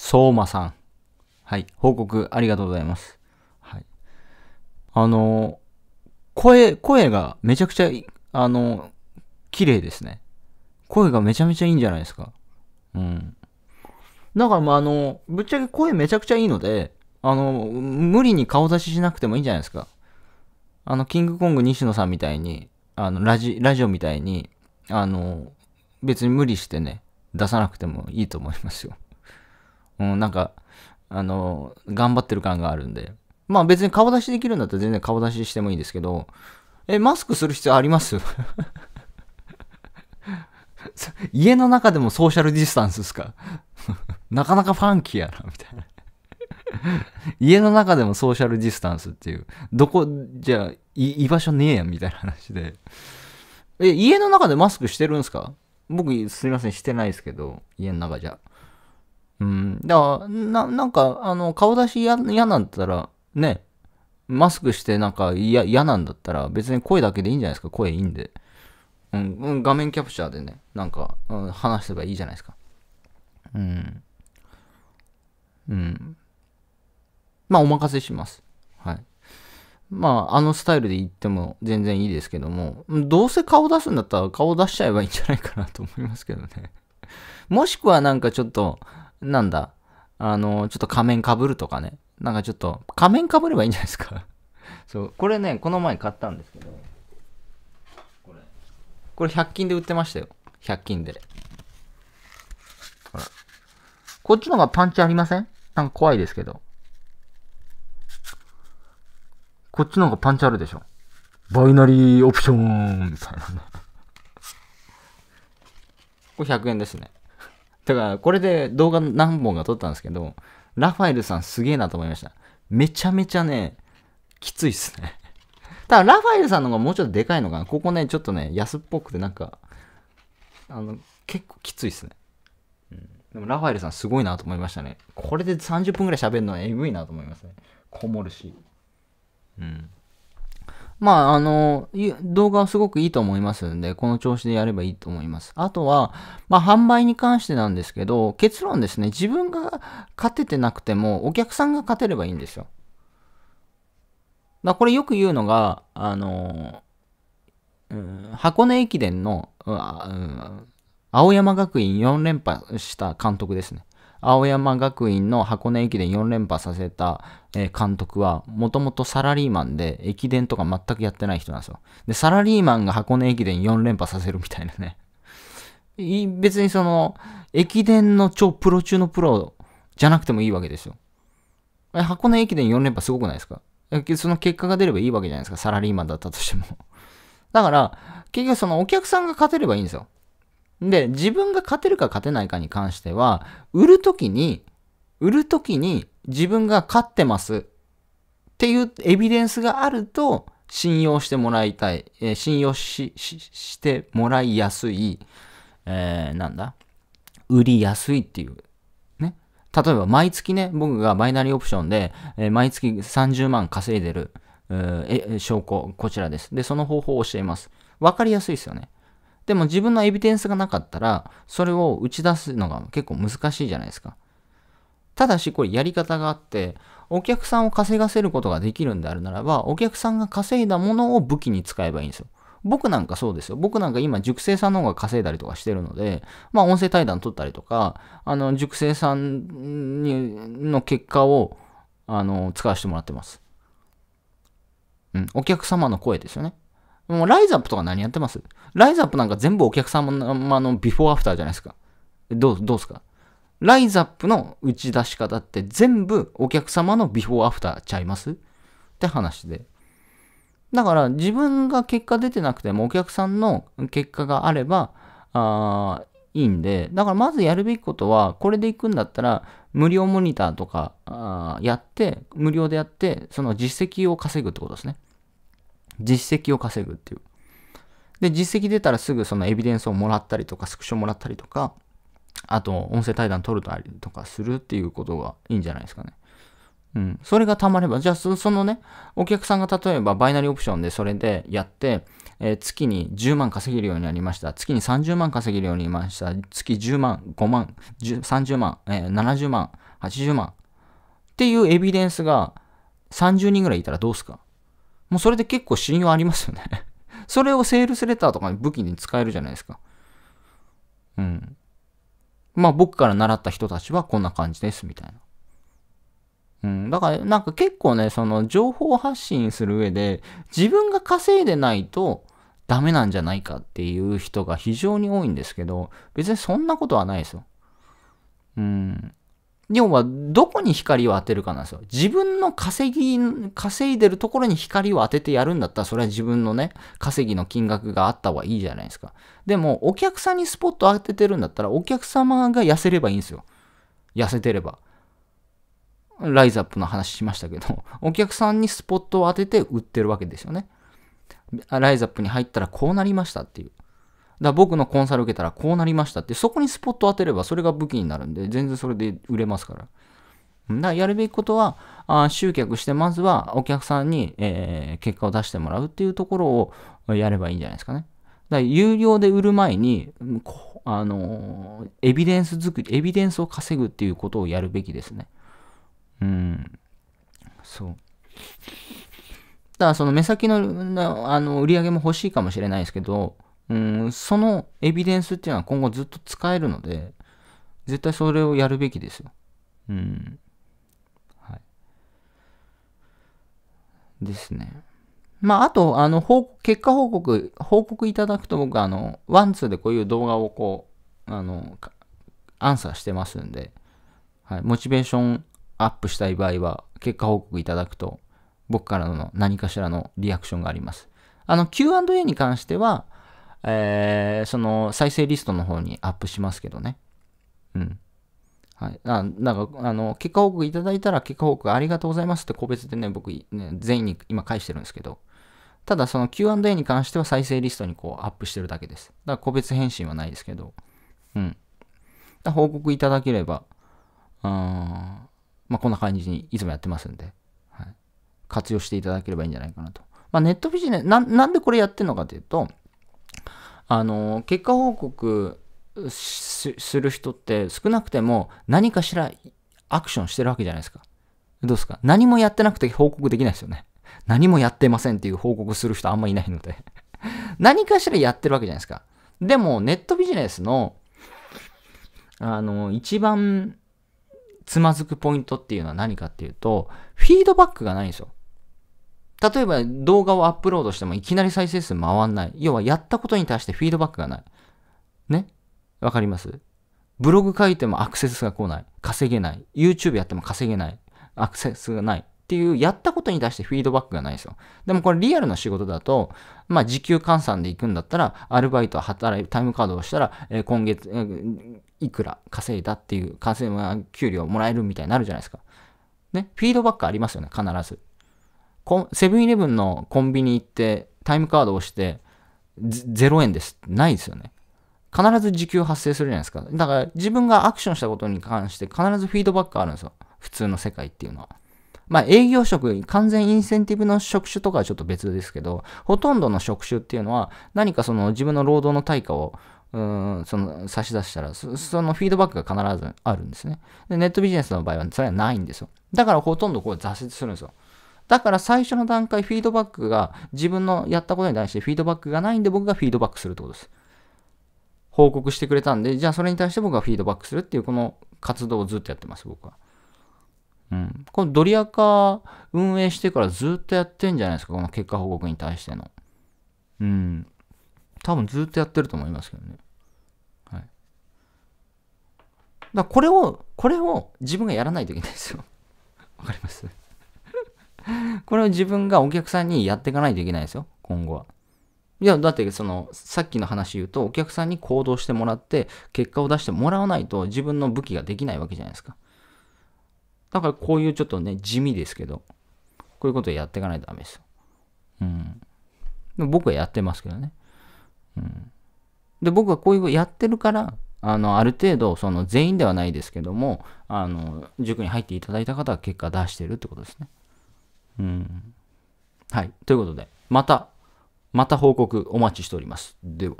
相馬さん。はい。報告ありがとうございます。はい。あの、声、声がめちゃくちゃ、あの、綺麗ですね。声がめちゃめちゃいいんじゃないですか。うん。だからまあ、あの、ぶっちゃけ声めちゃくちゃいいので、あの、無理に顔出ししなくてもいいんじゃないですか。あの、キングコング西野さんみたいに、あの、ラジ、ラジオみたいに、あの、別に無理してね、出さなくてもいいと思いますよ。うん、なんか、あの、頑張ってる感があるんで。まあ別に顔出しできるんだったら全然顔出ししてもいいんですけど、え、マスクする必要あります 家の中でもソーシャルディスタンスですか なかなかファンキーやな、みたいな家の中でもソーシャルディスタンスっていう、どこ、じゃあ、居場所ねえやん、みたいな話で。え、家の中でマスクしてるんすか僕、すいません、してないですけど、家の中じゃ。うん。だから、な、なんか、あの、顔出し嫌なんだったら、ね、マスクしてなんか嫌なんだったら、別に声だけでいいんじゃないですか、声いいんで。うん、画面キャプチャーでね、なんか、うん、話せばいいじゃないですか。うん。うん。まあ、お任せします。はい。まあ、あのスタイルで言っても全然いいですけども、どうせ顔出すんだったら顔出しちゃえばいいんじゃないかなと思いますけどね。もしくはなんかちょっと、なんだ、あの、ちょっと仮面かぶるとかね。なんかちょっと、仮面かぶればいいんじゃないですか そう、これね、この前買ったんですけど、これ、これ100均で売ってましたよ。100均で。ほら。こっちの方がパンチありませんなんか怖いですけど。こっちの方がパンチあるでしょ。バイナリーオプションみたいなねこれ100円ですね。だから、これで動画何本か撮ったんですけど、ラファエルさんすげえなと思いました。めちゃめちゃね、きついっすね。ただ、ラファエルさんの方がもうちょっとでかいのかな。ここね、ちょっとね、安っぽくて、なんか、あの、結構きついっすね。うん、でも、ラファエルさんすごいなと思いましたね。これで30分ぐらい喋るのはえぐいなと思いますね。こもるし。うん。まあ、あの、動画はすごくいいと思いますんで、この調子でやればいいと思います。あとは、まあ、販売に関してなんですけど、結論ですね、自分が勝ててなくても、お客さんが勝てればいいんですよ。だこれよく言うのが、あの、うん、箱根駅伝の、うん、青山学院4連覇した監督ですね。青山学院の箱根駅伝4連覇させた、え監督は、もともとサラリーマンで、駅伝とか全くやってない人なんですよ。で、サラリーマンが箱根駅伝4連覇させるみたいなね。別にその、駅伝の超プロ中のプロじゃなくてもいいわけですよ。箱根駅伝4連覇すごくないですかその結果が出ればいいわけじゃないですか、サラリーマンだったとしても。だから、結局そのお客さんが勝てればいいんですよ。で、自分が勝てるか勝てないかに関しては、売るときに、売るときに自分が勝ってますっていうエビデンスがあると、信用してもらいたい、えー、信用ししてもらいやすい、えー、なんだ、売りやすいっていう。例えば、毎月ね、僕がバイナリーオプションで、えー、毎月30万稼いでる、え証拠、こちらです。で、その方法を教えます。わかりやすいですよね。でも自分のエビデンスがなかったら、それを打ち出すのが結構難しいじゃないですか。ただしこれやり方があって、お客さんを稼がせることができるんであるならば、お客さんが稼いだものを武器に使えばいいんですよ。僕なんかそうですよ。僕なんか今、熟成さんの方が稼いだりとかしてるので、まあ、音声対談取ったりとか、あの、熟成さんにの結果を、あの、使わせてもらってます。うん、お客様の声ですよね。もうライズアップとか何やってますライズアップなんか全部お客様のビフォーアフターじゃないですか。どう、どうすかライズアップの打ち出し方って全部お客様のビフォーアフターちゃいますって話で。だから自分が結果出てなくてもお客さんの結果があれば、あいいんで、だからまずやるべきことは、これで行くんだったら、無料モニターとか、あやって、無料でやって、その実績を稼ぐってことですね。実績を稼ぐっていう。で、実績出たらすぐそのエビデンスをもらったりとか、スクショもらったりとか、あと音声対談取るたりとかするっていうことがいいんじゃないですかね。うん。それがたまれば、じゃあそのね、お客さんが例えばバイナリーオプションでそれでやって、えー、月に10万稼げるようになりました。月に30万稼げるようになりました。月10万、5万、30万、えー、70万、80万っていうエビデンスが30人ぐらいいたらどうすかもうそれで結構信用ありますよね それをセールスレターとかに武器に使えるじゃないですか。うん。まあ僕から習った人たちはこんな感じですみたいな。うん、だからなんか結構ね、その情報発信する上で自分が稼いでないとダメなんじゃないかっていう人が非常に多いんですけど、別にそんなことはないですよ。うん。要は、どこに光を当てるかなんですよ。自分の稼ぎ、稼いでるところに光を当ててやるんだったら、それは自分のね、稼ぎの金額があった方がいいじゃないですか。でも、お客さんにスポット当ててるんだったら、お客様が痩せればいいんですよ。痩せてれば。ライズアップの話しましたけど、お客さんにスポットを当てて売ってるわけですよね。ライズアップに入ったらこうなりましたっていう。だ僕のコンサル受けたらこうなりましたって、そこにスポット当てればそれが武器になるんで、全然それで売れますから。だからやるべきことは、あ集客して、まずはお客さんに、えー、結果を出してもらうっていうところをやればいいんじゃないですかね。だから有料で売る前に、あのー、エビデンス作り、エビデンスを稼ぐっていうことをやるべきですね。うん。そう。だからその目先のあの売り上げも欲しいかもしれないですけど、うん、そのエビデンスっていうのは今後ずっと使えるので、絶対それをやるべきですよ。うん。はい。ですね。まあ、あと、あの、結果報告、報告いただくと僕、あの、ワンツーでこういう動画をこう、あの、アンサーしてますんで、はい、モチベーションアップしたい場合は、結果報告いただくと、僕からの何かしらのリアクションがあります。あの、Q&A に関しては、えー、その再生リストの方にアップしますけどね。うん。はい。あなんか、あの、結果報告いただいたら、結果報告ありがとうございますって個別でね、僕、ね、全員に今返してるんですけど、ただその Q&A に関しては再生リストにこうアップしてるだけです。だから個別返信はないですけど、うん。報告いただければ、あまあ、こんな感じにいつもやってますんで、はい、活用していただければいいんじゃないかなと。まあ、ネットビジネスな、なんでこれやってるのかというと、あの結果報告する人って少なくても何かしらアクションしてるわけじゃないですか。どうですか何もやってなくて報告できないですよね。何もやってませんっていう報告する人あんまいないので 何かしらやってるわけじゃないですか。でも、ネットビジネスの、あの、一番つまずくポイントっていうのは何かっていうと、フィードバックがないんですよ。例えば動画をアップロードしてもいきなり再生数回んない。要はやったことに対してフィードバックがない。ねわかりますブログ書いてもアクセスが来ない。稼げない。YouTube やっても稼げない。アクセスがない。っていう、やったことに対してフィードバックがないですよ。でもこれリアルな仕事だと、まあ時給換算で行くんだったら、アルバイト働いタイムカードをしたら、えー、今月、えー、いくら稼いだっていう、稼い、給料もらえるみたいになるじゃないですか。ね、フィードバックありますよね、必ず。セブンイレブンのコンビニ行ってタイムカードを押して0円ですってないですよね。必ず時給発生するじゃないですか。だから自分がアクションしたことに関して必ずフィードバックあるんですよ。普通の世界っていうのは。まあ営業職、完全インセンティブの職種とかはちょっと別ですけど、ほとんどの職種っていうのは何かその自分の労働の対価をうんその差し出したらそ、そのフィードバックが必ずあるんですねで。ネットビジネスの場合はそれはないんですよ。だからほとんどこう挫折するんですよ。だから最初の段階、フィードバックが、自分のやったことに対してフィードバックがないんで、僕がフィードバックするってことです。報告してくれたんで、じゃあそれに対して僕がフィードバックするっていう、この活動をずっとやってます、僕は。うん。このドリアカ運営してからずっとやってんじゃないですか、この結果報告に対しての。うん。多分ずっとやってると思いますけどね。はい。だこれを、これを自分がやらないといけないですよ。わかりますこれを自分がお客さんにやっていかないといけないですよ、今後は。いや、だってその、さっきの話言うと、お客さんに行動してもらって、結果を出してもらわないと自分の武器ができないわけじゃないですか。だからこういうちょっとね、地味ですけど、こういうことをやっていかないとダメですよ。うん。で僕はやってますけどね。うん。で、僕はこういうことやってるから、あの、ある程度、その全員ではないですけども、あの、塾に入っていただいた方は結果出してるってことですね。はい。ということで、また、また報告お待ちしております。では。